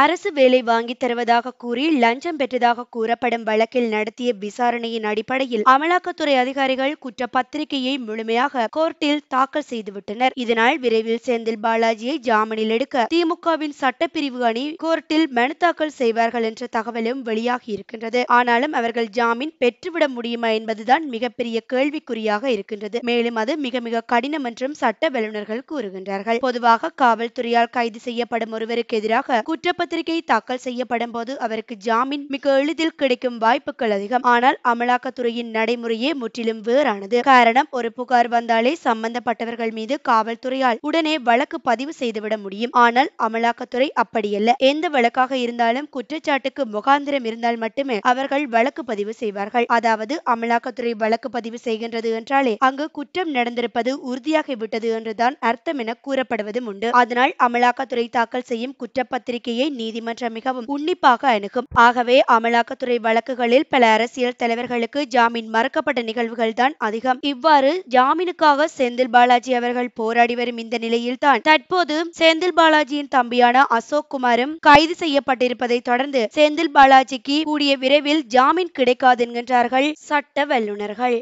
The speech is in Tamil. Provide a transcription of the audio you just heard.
அரசு வேலை வாங்கி தருவதாக கூறி லஞ்சம் பெற்றதாக கூறப்படும் வழக்கில் நடத்திய விசாரணையின் அடிப்படையில் அமலாக்கத்துறை அதிகாரிகள் குற்றப்பத்திரிகையை முழுமையாக கோர்ட்டில் தாக்கல் செய்துவிட்டனர் இதனால் விரைவில் செந்தில் பாலாஜியை ஜாமீனில் எடுக்க திமுகவின் சட்டப்பிரிவு அணி கோர்ட்டில் மனு தாக்கல் செய்வார்கள் என்ற தகவலும் வெளியாகி இருக்கின்றது ஆனாலும் அவர்கள் ஜாமீன் பெற்றுவிட முடியுமா என்பதுதான் மிகப்பெரிய கேள்விக்குறியாக இருக்கின்றது மேலும் அது மிக மிக கடினம் என்றும் சட்ட வல்லுநர்கள் கூறுகின்றார்கள் பொதுவாக காவல்துறையால் கைது செய்யப்படும் ஒருவருக்கு எதிராக குற்ற குற்றப்பத்திரிகை தாக்கல் செய்யப்படும் போது அவருக்கு ஜாமீன் மிக எளிதில் கிடைக்கும் வாய்ப்புகள் அதிகம் ஆனால் அமலாக்கத்துறையின் நடைமுறையே முற்றிலும் வேறானது காரணம் ஒரு புகார் வந்தாலே சம்பந்தப்பட்டவர்கள் மீது காவல்துறையால் உடனே வழக்கு பதிவு செய்துவிட முடியும் ஆனால் அமலாக்கத்துறை அப்படியல்ல எந்த வழக்காக இருந்தாலும் குற்றச்சாட்டுக்கு முகாந்திரம் இருந்தால் மட்டுமே அவர்கள் வழக்கு பதிவு செய்வார்கள் அதாவது அமலாக்கத்துறை வழக்கு பதிவு செய்கின்றது என்றாலே அங்கு குற்றம் நடந்திருப்பது உறுதியாகிவிட்டது என்றுதான் அர்த்தம் என கூறப்படுவதும் உண்டு அதனால் அமலாக்கத்துறை தாக்கல் செய்யும் குற்றப்பத்திரிகையை நீதிமன்றம் மிகவும் உன்னிப்பாக அணுகும் ஆகவே அமலாக்கத்துறை வழக்குகளில் பல அரசியல் தலைவர்களுக்கு ஜாமீன் மறக்கப்பட்ட நிகழ்வுகள் தான் அதிகம் இவ்வாறு ஜாமீனுக்காக செந்தில் பாலாஜி அவர்கள் போராடி வரும் இந்த நிலையில் தான் தற்போது செந்தில் பாலாஜியின் தம்பியான அசோக் குமாரும் கைது செய்யப்பட்டிருப்பதை தொடர்ந்து செந்தில் பாலாஜிக்கு கூடிய விரைவில் ஜாமீன் கிடைக்காது என்கின்றார்கள் சட்ட வல்லுநர்கள்